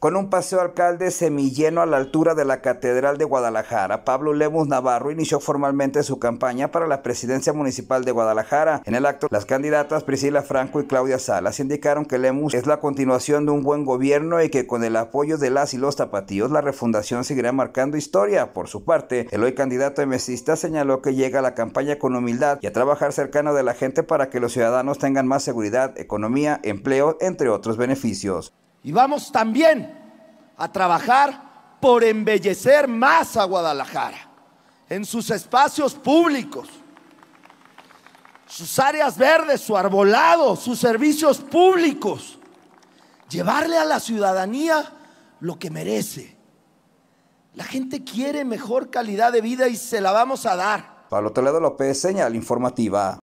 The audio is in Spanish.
con un paseo alcalde semilleno a la altura de la Catedral de Guadalajara, Pablo Lemus Navarro inició formalmente su campaña para la presidencia municipal de Guadalajara. En el acto, las candidatas Priscila Franco y Claudia Salas indicaron que Lemus es la continuación de un buen gobierno y que con el apoyo de las y los tapatíos, la refundación seguirá marcando historia. Por su parte, el hoy candidato emesista señaló que llega a la campaña con humildad y a trabajar cercano de la gente para que los ciudadanos tengan más seguridad, economía, empleo, entre otros beneficios. Y vamos también a trabajar por embellecer más a Guadalajara, en sus espacios públicos, sus áreas verdes, su arbolado, sus servicios públicos, llevarle a la ciudadanía lo que merece. La gente quiere mejor calidad de vida y se la vamos a dar. Pablo Toledo López, señal informativa.